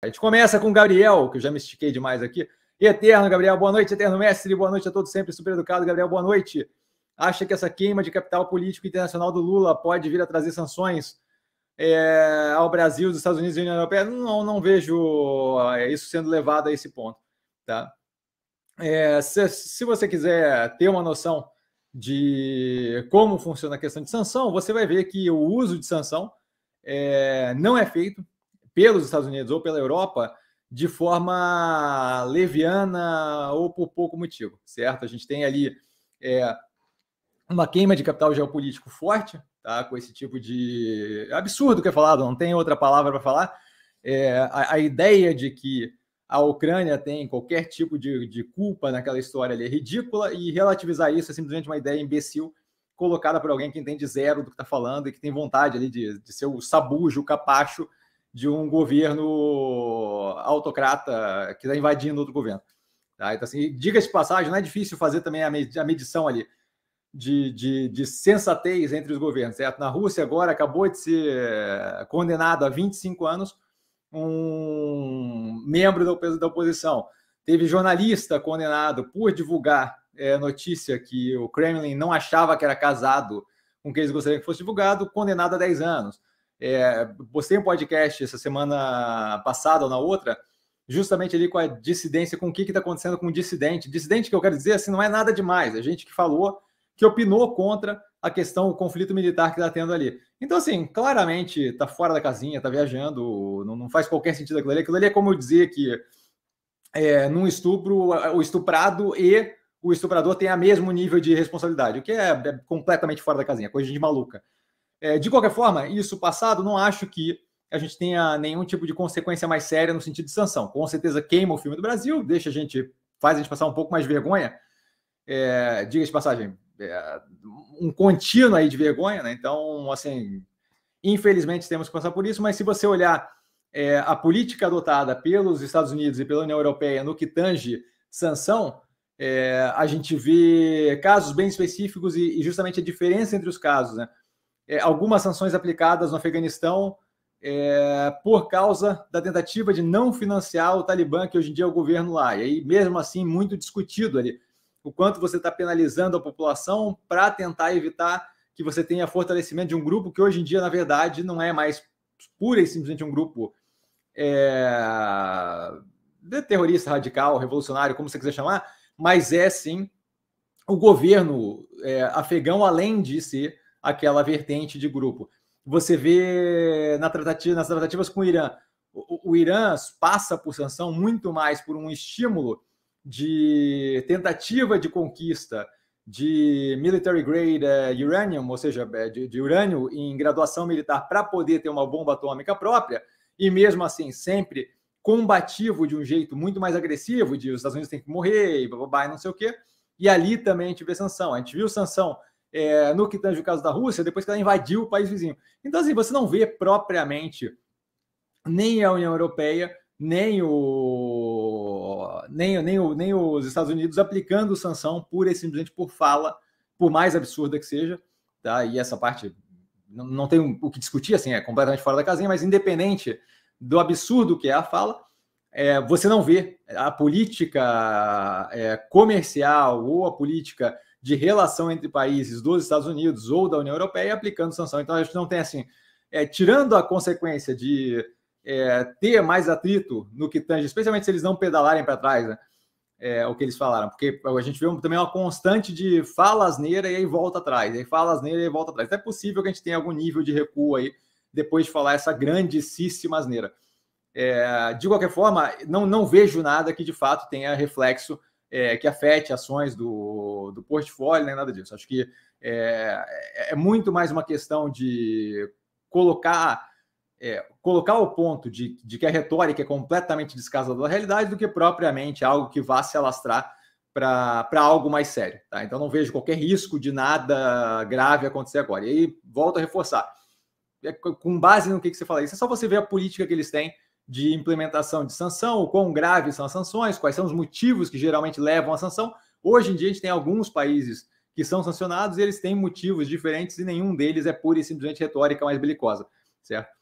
A gente começa com o Gabriel, que eu já me estiquei demais aqui. Eterno, Gabriel, boa noite, Eterno Mestre, boa noite a todos sempre, super educado, Gabriel, boa noite. Acha que essa queima de capital político internacional do Lula pode vir a trazer sanções é, ao Brasil, dos Estados Unidos e União Europeia? Não, não vejo é, isso sendo levado a esse ponto. Tá? É, se, se você quiser ter uma noção de como funciona a questão de sanção, você vai ver que o uso de sanção é, não é feito pelos Estados Unidos ou pela Europa de forma leviana ou por pouco motivo, certo? A gente tem ali é, uma queima de capital geopolítico forte, tá? Com esse tipo de absurdo que é falado, não tem outra palavra para falar. É, a, a, ideia de que a Ucrânia tem qualquer tipo de, de culpa naquela história ali é ridícula e relativizar isso é simplesmente uma ideia imbecil colocada por alguém que entende zero do que está falando e que tem vontade ali de, de ser o sabujo, o capacho de um governo autocrata que está invadindo outro governo. Tá? Então, assim, diga-se de passagem, não é difícil fazer também a medição ali de, de, de sensatez entre os governos. Certo? Na Rússia, agora, acabou de ser condenado a 25 anos um membro da oposição. Teve jornalista condenado por divulgar é, notícia que o Kremlin não achava que era casado com quem eles gostariam que fosse divulgado, condenado a 10 anos. É, postei um podcast essa semana passada ou na outra, justamente ali com a dissidência, com o que está acontecendo com o dissidente. Dissidente, que eu quero dizer, assim, não é nada demais. A é gente que falou, que opinou contra a questão, o conflito militar que está tendo ali. Então, assim, claramente está fora da casinha, está viajando, não, não, faz qualquer sentido aquilo ali. Aquilo ali é como eu dizia que é, num estupro, o estuprado e o estuprador tem o mesmo nível de responsabilidade, o que é, é completamente fora da casinha, coisa de maluca. É, de qualquer forma, isso passado, não acho que a gente tenha nenhum tipo de consequência mais séria no sentido de sanção. Com certeza queima o filme do Brasil, deixa a gente, faz a gente passar um pouco mais de vergonha. É, diga de passagem, é, um contínuo aí de vergonha, né? Então, assim, infelizmente temos que passar por isso, mas se você olhar é, a política adotada pelos Estados Unidos e pela União Europeia no que tange sanção, é, a gente vê casos bem específicos e, e, justamente a diferença entre os casos, né? é, algumas sanções aplicadas no Afeganistão é, por causa da tentativa de não financiar o Talibã, que hoje em dia é o governo lá. E aí, mesmo assim, muito discutido ali o quanto você está penalizando a população para tentar evitar que você tenha fortalecimento de um grupo que hoje em dia, na verdade, não é mais pura e simplesmente um grupo é, terrorista radical, revolucionário, como você quiser chamar, mas é sim o governo é, afegão, além de ser aquela vertente de grupo. Você vê na tratativa, nas tratativas com o Irã, o, o Irã passa por sanção muito mais por um estímulo de tentativa de conquista de military grade uh, uranium, ou seja, eh, de, de urânio em graduação militar para poder ter uma bomba atômica própria, e mesmo assim sempre combativo de um jeito muito mais agressivo, de os Estados Unidos têm que morrer e bababá, não sei o quê. E ali também a gente vê sanção. A gente viu sanção é, no que tange o caso da Rússia, depois que ela invadiu o país vizinho. Então, assim, você não vê propriamente nem a União Europeia, nem, o, nem, nem, o, nem os Estados Unidos aplicando sanção pura e simplesmente por fala, por mais absurda que seja. Tá? E essa parte não, não tem o que discutir, assim, é completamente fora da casinha, mas independente do absurdo que é a fala, é, você não vê a política é, comercial ou a política de relação entre países dos Estados Unidos ou da União Europeia aplicando sanção. Então a gente não tem assim, é, tirando a consequência de é, ter mais atrito no que tange, especialmente se eles não pedalarem para trás, né? É, o que eles falaram, porque a gente vê também uma constante de fala asneira e aí volta atrás, aí fala asneira e volta atrás. Então é possível que a gente tenha algum nível de recuo aí depois de falar essa grandíssima asneira. É, de qualquer forma, não, não vejo nada que de fato tenha reflexo é, que afete ações do do, portfólio, nem nada disso. Acho que é, é, é muito mais uma questão de colocar é, colocar o ponto de, de, que a retórica é completamente descasada da realidade do que propriamente algo que vá se alastrar para algo mais sério. Tá? Então não vejo qualquer risco de nada grave acontecer agora. E aí volto a reforçar. É, com base no que, que você fala isso, é só você ver a política que eles têm de implementação de sanção, o quão graves são as sanções, quais são os motivos que geralmente levam à sanção, Hoje em dia, a gente tem alguns países que são sancionados e eles têm motivos diferentes e nenhum deles é pura e simplesmente retórica mais belicosa, certo?